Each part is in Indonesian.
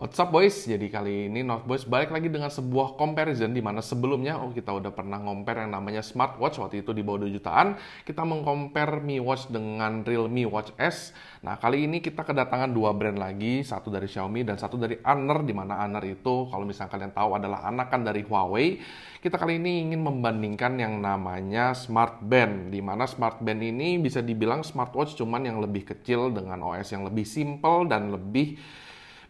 What's up boys? Jadi kali ini North Boys balik lagi dengan sebuah comparison di mana sebelumnya oh kita udah pernah ngomper yang namanya smartwatch waktu itu di bawah 2 jutaan, kita mengcompare Mi Watch dengan Realme Watch S. Nah, kali ini kita kedatangan dua brand lagi, satu dari Xiaomi dan satu dari Honor di mana Honor itu kalau misalnya kalian tahu adalah anakan dari Huawei. Kita kali ini ingin membandingkan yang namanya smartband di mana smartband ini bisa dibilang smartwatch cuman yang lebih kecil dengan OS yang lebih simple dan lebih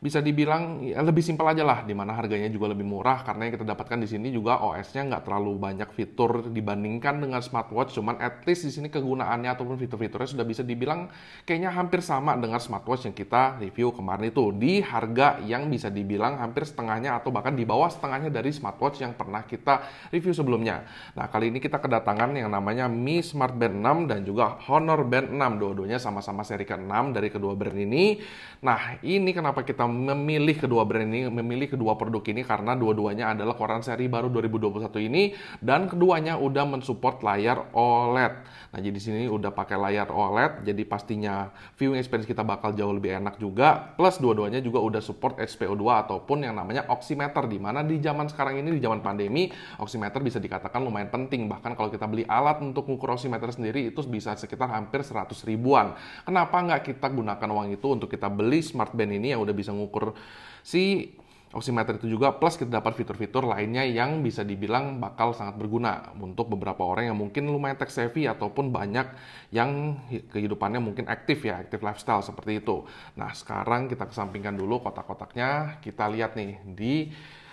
bisa dibilang ya, lebih simpel aja lah, di mana harganya juga lebih murah karena yang kita dapatkan di sini juga OS-nya nggak terlalu banyak fitur dibandingkan dengan smartwatch, cuman at least di sini kegunaannya ataupun fitur-fiturnya sudah bisa dibilang kayaknya hampir sama dengan smartwatch yang kita review kemarin itu di harga yang bisa dibilang hampir setengahnya atau bahkan di bawah setengahnya dari smartwatch yang pernah kita review sebelumnya. Nah kali ini kita kedatangan yang namanya Mi Smart Band 6 dan juga Honor Band 6, dua-duanya sama-sama seri ke-6 dari kedua brand ini. Nah ini kenapa kita memilih kedua brand ini, memilih kedua produk ini karena dua-duanya adalah koran seri baru 2021 ini dan keduanya udah mensupport layar OLED. Nah, jadi di sini udah pakai layar OLED, jadi pastinya viewing experience kita bakal jauh lebih enak juga. Plus dua-duanya juga udah support spo 2 ataupun yang namanya oximeter di mana di zaman sekarang ini di zaman pandemi oximeter bisa dikatakan lumayan penting. Bahkan kalau kita beli alat untuk mengukur oximeter sendiri itu bisa sekitar hampir 100 ribuan. Kenapa nggak kita gunakan uang itu untuk kita beli smart band ini yang udah bisa mengukur si oximeter itu juga plus kita dapat fitur-fitur lainnya yang bisa dibilang bakal sangat berguna untuk beberapa orang yang mungkin lumayan tech savvy ataupun banyak yang kehidupannya mungkin aktif ya, aktif lifestyle seperti itu. Nah, sekarang kita kesampingkan dulu kotak-kotaknya, kita lihat nih di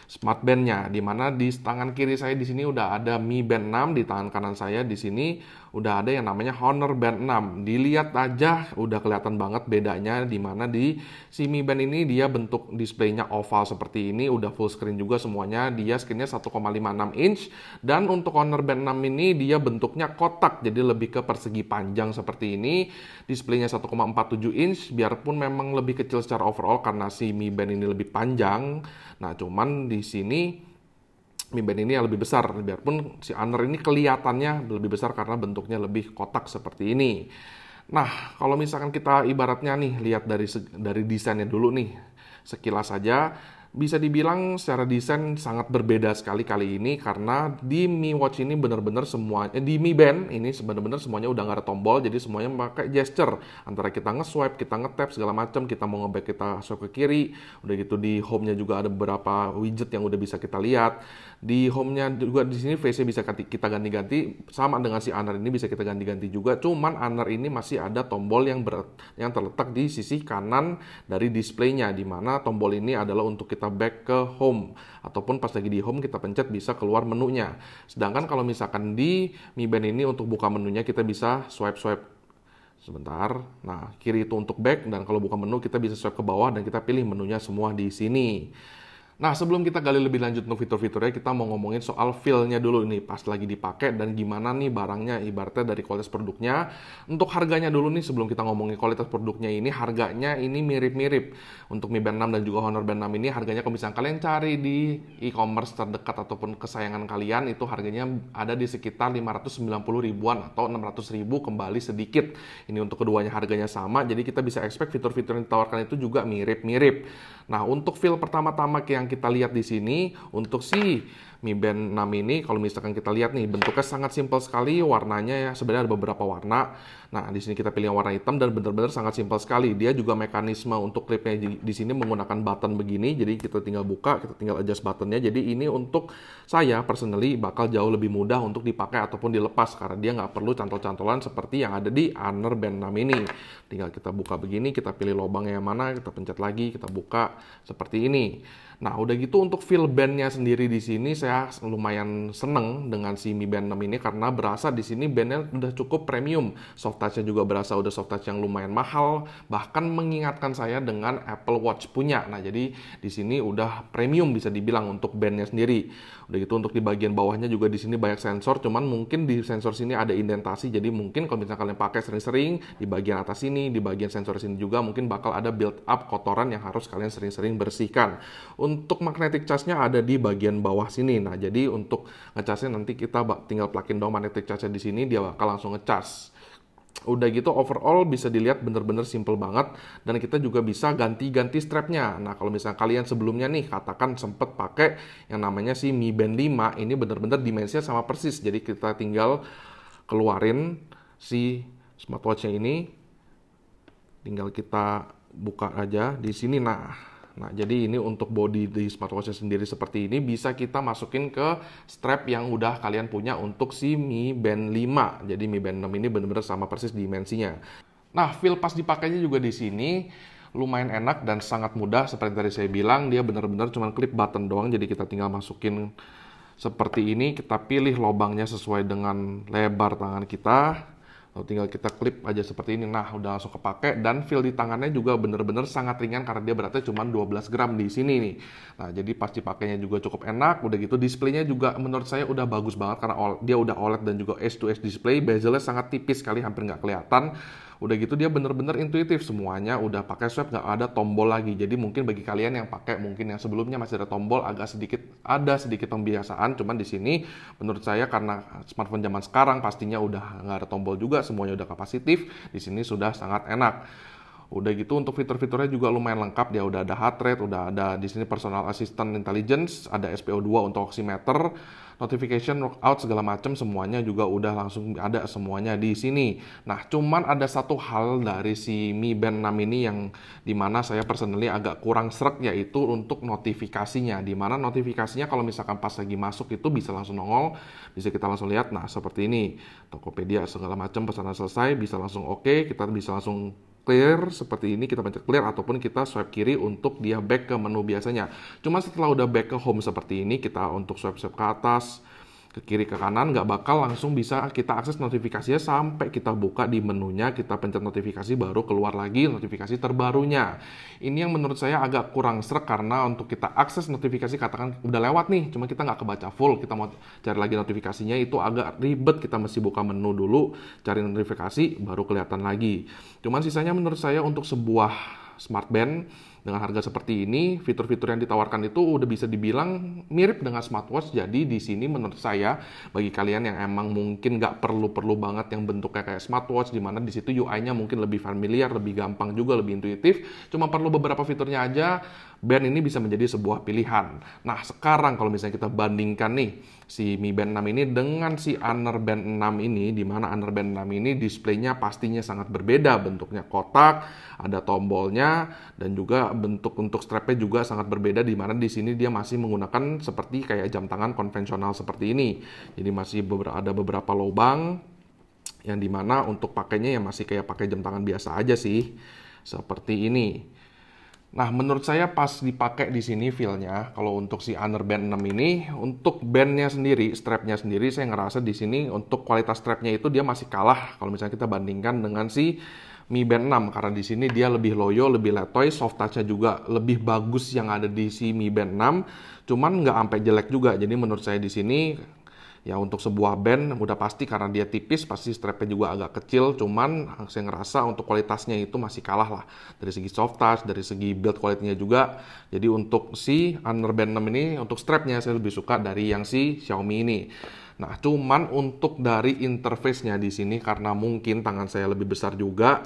smart bandnya di mana di tangan kiri saya di sini udah ada Mi Band 6 di tangan kanan saya di sini udah ada yang namanya Honor Band 6 dilihat aja udah kelihatan banget bedanya di mana di si Mi Band ini dia bentuk displaynya oval seperti ini udah full screen juga semuanya dia screennya 1,56 inch dan untuk Honor Band 6 ini dia bentuknya kotak jadi lebih ke persegi panjang seperti ini displaynya 1,47 inch biarpun memang lebih kecil secara overall karena si Mi Band ini lebih panjang Nah, cuman di sini Mi ini yang lebih besar, biarpun si Honor ini kelihatannya lebih besar karena bentuknya lebih kotak seperti ini. Nah, kalau misalkan kita ibaratnya nih lihat dari dari desainnya dulu nih, sekilas saja bisa dibilang secara desain sangat berbeda sekali kali ini karena di Mi Watch ini benar-benar semuanya eh, di Mi Band ini benar-benar semuanya udah nggak ada tombol jadi semuanya pakai gesture antara kita nge-swipe, kita nge-tap segala macam, kita mau nge-back kita swipe ke kiri, udah gitu di home-nya juga ada beberapa widget yang udah bisa kita lihat. Di home-nya juga di sini face-nya bisa kita ganti-ganti sama dengan si Honor ini bisa kita ganti-ganti juga. Cuman Honor ini masih ada tombol yang ber, yang terletak di sisi kanan dari display-nya di mana tombol ini adalah untuk kita kita back ke home ataupun pas lagi di home kita pencet bisa keluar menunya. Sedangkan kalau misalkan di Mi Band ini untuk buka menunya kita bisa swipe swipe sebentar. Nah, kiri itu untuk back dan kalau buka menu kita bisa swipe ke bawah dan kita pilih menunya semua di sini. Nah, sebelum kita gali lebih lanjut untuk fitur-fiturnya, kita mau ngomongin soal feel-nya dulu nih, pas lagi dipakai dan gimana nih barangnya ibaratnya dari kualitas produknya. Untuk harganya dulu nih, sebelum kita ngomongin kualitas produknya ini, harganya ini mirip-mirip. Untuk Mi Band 6 dan juga Honor Band 6 ini, harganya kalau misalnya kalian cari di e-commerce terdekat ataupun kesayangan kalian, itu harganya ada di sekitar 590 ribuan atau 600 ribu kembali sedikit. Ini untuk keduanya harganya sama, jadi kita bisa expect fitur-fitur yang ditawarkan itu juga mirip-mirip. Nah, untuk feel pertama-tama yang kita lihat di sini untuk si Mi Band 6 ini kalau misalkan kita lihat nih bentuknya sangat simpel sekali warnanya ya sebenarnya ada beberapa warna. Nah, di sini kita pilih yang warna hitam dan benar-benar sangat simpel sekali. Dia juga mekanisme untuk clipnya di, di sini menggunakan button begini. Jadi kita tinggal buka, kita tinggal adjust buttonnya. Jadi ini untuk saya personally bakal jauh lebih mudah untuk dipakai ataupun dilepas karena dia nggak perlu cantol-cantolan seperti yang ada di Honor Band 6 ini. Tinggal kita buka begini, kita pilih lubangnya yang mana, kita pencet lagi, kita buka seperti ini. Nah, udah gitu untuk feel bandnya sendiri di sini saya lumayan seneng dengan si Mi Band 6 ini karena berasa di sini bandnya udah cukup premium. Soft touch-nya juga berasa udah soft touch yang lumayan mahal, bahkan mengingatkan saya dengan Apple Watch punya. Nah, jadi di sini udah premium bisa dibilang untuk bandnya sendiri. Udah gitu untuk di bagian bawahnya juga di sini banyak sensor, cuman mungkin di sensor sini ada indentasi, jadi mungkin kalau misalnya kalian pakai sering-sering, di bagian atas sini, di bagian sensor sini juga mungkin bakal ada build up kotoran yang harus kalian sering-sering bersihkan. Untuk magnetic charge-nya ada di bagian bawah sini. Nah, jadi untuk ngecasnya nanti kita tinggal plakin dong magnetic charge-nya di sini, dia bakal langsung ngecas. Udah gitu overall bisa dilihat bener-bener simple banget dan kita juga bisa ganti-ganti strapnya. Nah kalau misalnya kalian sebelumnya nih katakan sempet pakai yang namanya si Mi Band 5 ini bener-bener dimensinya sama persis. Jadi kita tinggal keluarin si smartwatchnya ini, tinggal kita buka aja di sini. Nah Nah, jadi ini untuk body di smartwatch sendiri seperti ini bisa kita masukin ke strap yang udah kalian punya untuk si Mi Band 5. Jadi Mi Band 6 ini benar-benar sama persis dimensinya. Nah, feel pas dipakainya juga di sini lumayan enak dan sangat mudah seperti tadi saya bilang dia benar-benar cuma clip button doang jadi kita tinggal masukin seperti ini kita pilih lobangnya sesuai dengan lebar tangan kita tinggal kita klip aja seperti ini. Nah, udah langsung kepake dan feel di tangannya juga bener-bener sangat ringan karena dia beratnya cuma 12 gram di sini nih. Nah, jadi pas dipakainya juga cukup enak. Udah gitu displaynya juga menurut saya udah bagus banget karena dia udah OLED dan juga S2S display. Bezelnya sangat tipis sekali, hampir nggak kelihatan. Udah gitu dia bener-bener intuitif semuanya udah pakai swab nggak ada tombol lagi. Jadi mungkin bagi kalian yang pakai mungkin yang sebelumnya masih ada tombol agak sedikit ada sedikit pembiasaan. Cuman di sini menurut saya karena smartphone zaman sekarang pastinya udah nggak ada tombol juga semuanya udah kapasitif. Di sini sudah sangat enak. Udah gitu untuk fitur-fiturnya juga lumayan lengkap. Dia udah ada heart rate, udah ada di sini personal assistant intelligence, ada SPO2 untuk oximeter, notification workout segala macam semuanya juga udah langsung ada semuanya di sini. Nah, cuman ada satu hal dari si Mi Band 6 ini yang dimana saya personally agak kurang srek yaitu untuk notifikasinya. Dimana notifikasinya kalau misalkan pas lagi masuk itu bisa langsung nongol, bisa kita langsung lihat. Nah, seperti ini. Tokopedia segala macam pesanan selesai bisa langsung oke, okay, kita bisa langsung clear seperti ini kita pencet clear ataupun kita swipe kiri untuk dia back ke menu biasanya. Cuma setelah udah back ke home seperti ini kita untuk swipe swipe ke atas ke kiri ke kanan nggak bakal langsung bisa kita akses notifikasinya sampai kita buka di menunya kita pencet notifikasi baru keluar lagi notifikasi terbarunya ini yang menurut saya agak kurang serak karena untuk kita akses notifikasi katakan udah lewat nih cuma kita nggak kebaca full kita mau cari lagi notifikasinya itu agak ribet kita mesti buka menu dulu cari notifikasi baru kelihatan lagi cuman sisanya menurut saya untuk sebuah smartband dengan harga seperti ini, fitur-fitur yang ditawarkan itu udah bisa dibilang mirip dengan smartwatch. Jadi di sini menurut saya bagi kalian yang emang mungkin nggak perlu-perlu banget yang bentuknya kayak smartwatch, di mana di situ UI-nya mungkin lebih familiar, lebih gampang juga, lebih intuitif. Cuma perlu beberapa fiturnya aja. Band ini bisa menjadi sebuah pilihan. Nah sekarang kalau misalnya kita bandingkan nih si Mi Band 6 ini dengan si Honor Band 6 ini, di mana Honor Band 6 ini displaynya pastinya sangat berbeda bentuknya kotak, ada tombolnya dan juga bentuk untuk strapnya juga sangat berbeda di mana di sini dia masih menggunakan seperti kayak jam tangan konvensional seperti ini. Jadi masih ada beberapa lubang yang dimana untuk pakainya ya masih kayak pakai jam tangan biasa aja sih seperti ini. Nah, menurut saya pas dipakai di sini feelnya kalau untuk si Honor Band 6 ini, untuk bandnya sendiri, strapnya sendiri, saya ngerasa di sini untuk kualitas strapnya itu dia masih kalah kalau misalnya kita bandingkan dengan si Mi Band 6 karena di sini dia lebih loyo, lebih letoy, soft touchnya juga lebih bagus yang ada di si Mi Band 6. Cuman nggak sampai jelek juga. Jadi menurut saya di sini ya untuk sebuah band udah pasti karena dia tipis pasti strapnya juga agak kecil cuman saya ngerasa untuk kualitasnya itu masih kalah lah dari segi soft touch dari segi build kualitinya juga jadi untuk si Honor Band 6 ini untuk strapnya saya lebih suka dari yang si Xiaomi ini Nah, cuman untuk dari interface-nya di sini karena mungkin tangan saya lebih besar juga,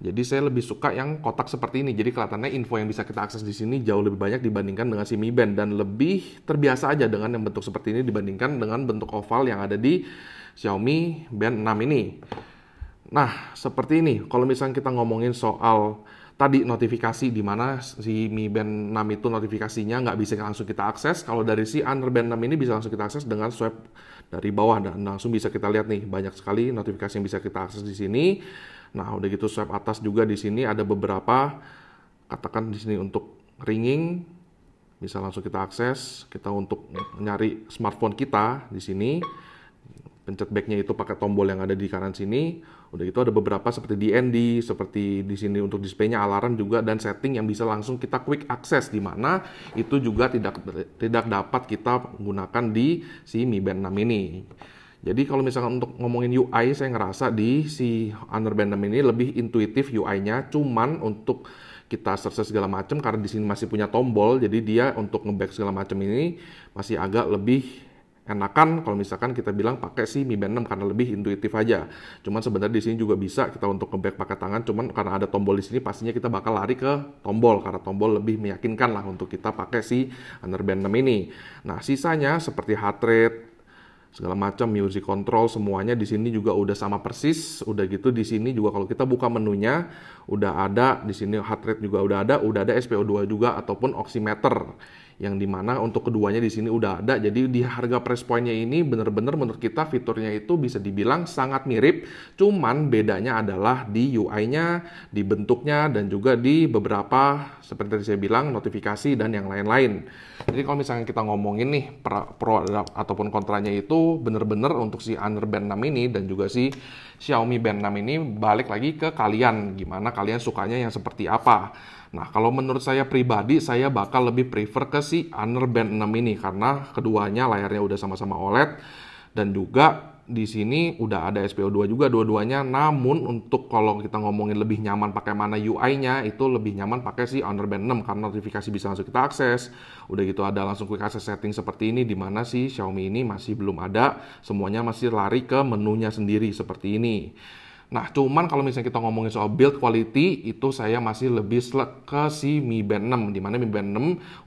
jadi saya lebih suka yang kotak seperti ini. Jadi kelihatannya info yang bisa kita akses di sini jauh lebih banyak dibandingkan dengan si Mi Band dan lebih terbiasa aja dengan yang bentuk seperti ini dibandingkan dengan bentuk oval yang ada di Xiaomi Band 6 ini. Nah, seperti ini. Kalau misalnya kita ngomongin soal tadi notifikasi di mana si Mi Band 6 itu notifikasinya nggak bisa langsung kita akses. Kalau dari si Under Band 6 ini bisa langsung kita akses dengan swipe dari bawah dan langsung bisa kita lihat nih banyak sekali notifikasi yang bisa kita akses di sini. Nah, udah gitu swipe atas juga di sini ada beberapa katakan di sini untuk ringing bisa langsung kita akses. Kita untuk nyari smartphone kita di sini pencet back-nya itu pakai tombol yang ada di kanan sini Udah gitu ada beberapa seperti DND, seperti di sini untuk displaynya alarm juga dan setting yang bisa langsung kita quick access di mana itu juga tidak tidak dapat kita gunakan di si Mi Band 6 ini. Jadi kalau misalkan untuk ngomongin UI, saya ngerasa di si Honor Band 6 ini lebih intuitif UI-nya, cuman untuk kita search segala macam karena di sini masih punya tombol, jadi dia untuk ngeback segala macam ini masih agak lebih enakan kalau misalkan kita bilang pakai si Mi Band 6 karena lebih intuitif aja. Cuman sebenarnya di sini juga bisa kita untuk ngeback pakai tangan, cuman karena ada tombol di sini pastinya kita bakal lari ke tombol karena tombol lebih meyakinkan lah untuk kita pakai si Under Band 6 ini. Nah, sisanya seperti heart rate, segala macam music control semuanya di sini juga udah sama persis udah gitu di sini juga kalau kita buka menunya udah ada di sini heart rate juga udah ada udah ada SPO2 juga ataupun oximeter yang dimana untuk keduanya di sini udah ada. Jadi di harga price pointnya ini bener-bener menurut kita fiturnya itu bisa dibilang sangat mirip, cuman bedanya adalah di UI-nya, di bentuknya, dan juga di beberapa seperti saya bilang notifikasi dan yang lain-lain. Jadi kalau misalnya kita ngomongin nih pro, pro ataupun kontranya itu bener-bener untuk si Honor Band 6 ini dan juga si Xiaomi Band 6 ini balik lagi ke kalian, gimana kalian sukanya yang seperti apa. Nah, kalau menurut saya pribadi, saya bakal lebih prefer ke si Honor Band 6 ini karena keduanya layarnya udah sama-sama OLED dan juga di sini udah ada SPO2 juga dua-duanya. Namun untuk kalau kita ngomongin lebih nyaman pakai mana UI-nya itu lebih nyaman pakai si Honor Band 6 karena notifikasi bisa langsung kita akses. Udah gitu ada langsung quick access setting seperti ini di mana si Xiaomi ini masih belum ada. Semuanya masih lari ke menunya sendiri seperti ini. Nah, cuman kalau misalnya kita ngomongin soal build quality, itu saya masih lebih selek ke si Mi Band 6, dimana Mi Band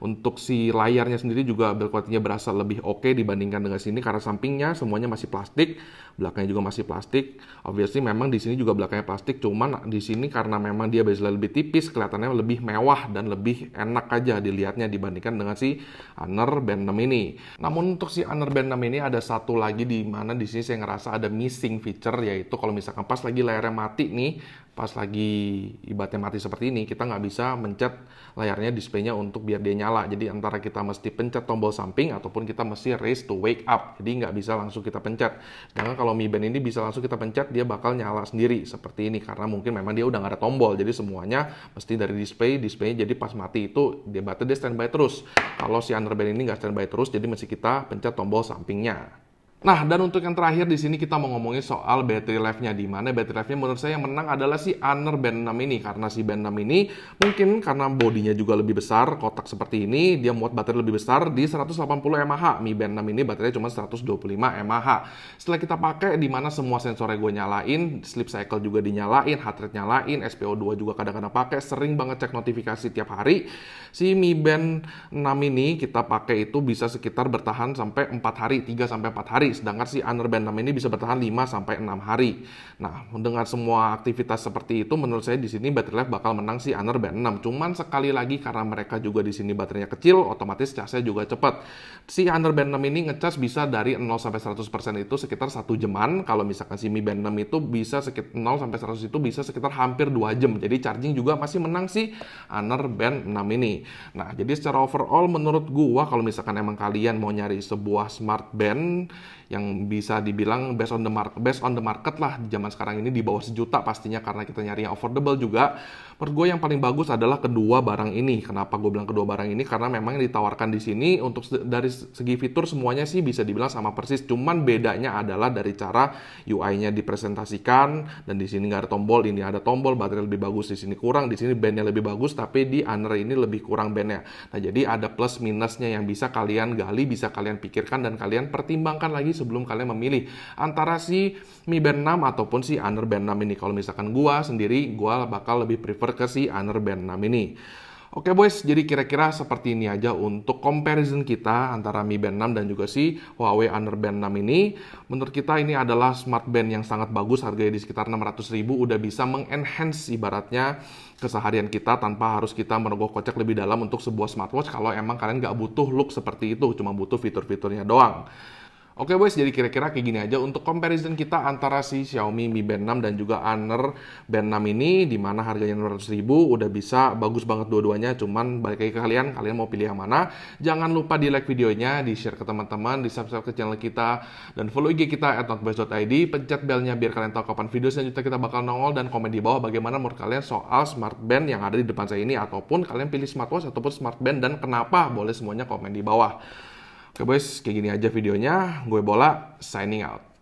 6 untuk si layarnya sendiri juga build quality-nya berasa lebih oke okay dibandingkan dengan sini, karena sampingnya semuanya masih plastik, belakangnya juga masih plastik. Obviously memang di sini juga belakangnya plastik, cuman di sini karena memang dia bezel lebih tipis, kelihatannya lebih mewah dan lebih enak aja dilihatnya dibandingkan dengan si Honor Band 6 ini. Namun untuk si Honor Band 6 ini ada satu lagi di mana di sini saya ngerasa ada missing feature, yaitu kalau misalkan pas lagi lagi layarnya mati nih, pas lagi ibatnya mati seperti ini, kita nggak bisa mencet layarnya displaynya untuk biar dia nyala. Jadi antara kita mesti pencet tombol samping ataupun kita mesti raise to wake up. Jadi nggak bisa langsung kita pencet. karena kalau Mi Band ini bisa langsung kita pencet, dia bakal nyala sendiri seperti ini. Karena mungkin memang dia udah nggak ada tombol. Jadi semuanya mesti dari display, displaynya jadi pas mati itu dia baterai dia standby terus. Kalau si underband ini nggak standby terus, jadi mesti kita pencet tombol sampingnya. Nah, dan untuk yang terakhir di sini kita mau ngomongin soal battery life-nya. Di mana battery life-nya menurut saya yang menang adalah si Honor Band 6 ini. Karena si Band 6 ini mungkin karena bodinya juga lebih besar, kotak seperti ini, dia muat baterai lebih besar di 180 mAh. Mi Band 6 ini baterainya cuma 125 mAh. Setelah kita pakai, di mana semua sensornya gue nyalain, sleep cycle juga dinyalain, heart rate nyalain, SPO2 juga kadang-kadang pakai, sering banget cek notifikasi tiap hari. Si Mi Band 6 ini kita pakai itu bisa sekitar bertahan sampai 4 hari, 3 4 hari sedangkan si anerbantam ini bisa bertahan 5 sampai 6 hari. Nah, dengan semua aktivitas seperti itu menurut saya di sini battery life bakal menang si 6. Cuman sekali lagi karena mereka juga di sini baterainya kecil, otomatis charge-nya juga cepat. Si 6 ini ngecas bisa dari 0 sampai 100% itu sekitar 1 jaman. Kalau misalkan si Mi Band 6 itu bisa sekitar 0 sampai 100 itu bisa sekitar hampir 2 jam. Jadi charging juga masih menang si Honor Band 6 ini. Nah, jadi secara overall menurut gua kalau misalkan emang kalian mau nyari sebuah smart band yang bisa dibilang best on the market best on the market lah di zaman sekarang ini di bawah sejuta pastinya karena kita nyari yang affordable juga menurut gue yang paling bagus adalah kedua barang ini kenapa gue bilang kedua barang ini karena memang yang ditawarkan di sini untuk dari segi fitur semuanya sih bisa dibilang sama persis cuman bedanya adalah dari cara UI-nya dipresentasikan dan di sini nggak ada tombol ini ada tombol baterai lebih bagus di sini kurang di sini bandnya lebih bagus tapi di Honor ini lebih kurang bandnya nah jadi ada plus minusnya yang bisa kalian gali bisa kalian pikirkan dan kalian pertimbangkan lagi sebelum kalian memilih antara si Mi Band 6 ataupun si Honor Band 6 ini. Kalau misalkan gua sendiri, gua bakal lebih prefer ke si Honor Band 6 ini. Oke boys, jadi kira-kira seperti ini aja untuk comparison kita antara Mi Band 6 dan juga si Huawei Honor Band 6 ini. Menurut kita ini adalah smart band yang sangat bagus, harganya di sekitar 600 ribu, udah bisa mengenhance ibaratnya keseharian kita tanpa harus kita merogoh kocek lebih dalam untuk sebuah smartwatch kalau emang kalian nggak butuh look seperti itu, cuma butuh fitur-fiturnya doang. Oke boys, jadi kira-kira kayak gini aja untuk comparison kita antara si Xiaomi Mi Band 6 dan juga Honor Band 6 ini di mana harganya 600 ribu udah bisa bagus banget dua-duanya cuman balik lagi ke kalian, kalian mau pilih yang mana jangan lupa di like videonya, di share ke teman-teman di subscribe ke channel kita dan follow IG kita at notbest.id pencet belnya biar kalian tahu kapan video selanjutnya kita bakal nongol dan komen di bawah bagaimana menurut kalian soal smart band yang ada di depan saya ini ataupun kalian pilih smartwatch ataupun smart band dan kenapa boleh semuanya komen di bawah Oke boys, kayak gini aja videonya. Gue Bola, signing out.